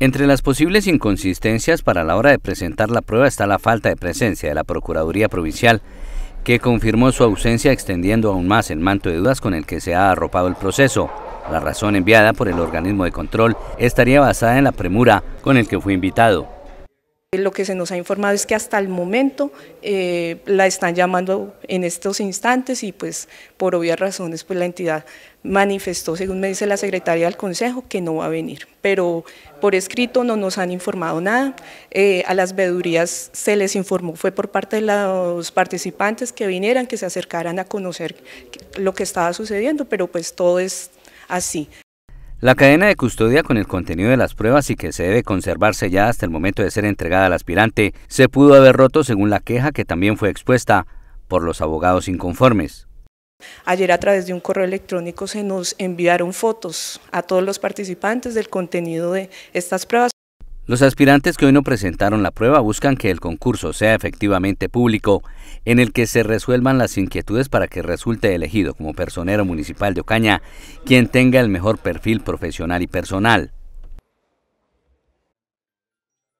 Entre las posibles inconsistencias para la hora de presentar la prueba está la falta de presencia de la Procuraduría Provincial, que confirmó su ausencia extendiendo aún más el manto de dudas con el que se ha arropado el proceso. La razón enviada por el organismo de control estaría basada en la premura con el que fue invitado. Eh, lo que se nos ha informado es que hasta el momento eh, la están llamando en estos instantes y pues por obvias razones pues la entidad manifestó, según me dice la secretaria del Consejo, que no va a venir. Pero por escrito no nos han informado nada, eh, a las vedurías se les informó, fue por parte de los participantes que vinieran, que se acercaran a conocer lo que estaba sucediendo, pero pues todo es así. La cadena de custodia con el contenido de las pruebas y que se debe conservar sellada hasta el momento de ser entregada al aspirante se pudo haber roto según la queja que también fue expuesta por los abogados inconformes. Ayer a través de un correo electrónico se nos enviaron fotos a todos los participantes del contenido de estas pruebas. Los aspirantes que hoy no presentaron la prueba buscan que el concurso sea efectivamente público, en el que se resuelvan las inquietudes para que resulte elegido como personero municipal de Ocaña quien tenga el mejor perfil profesional y personal.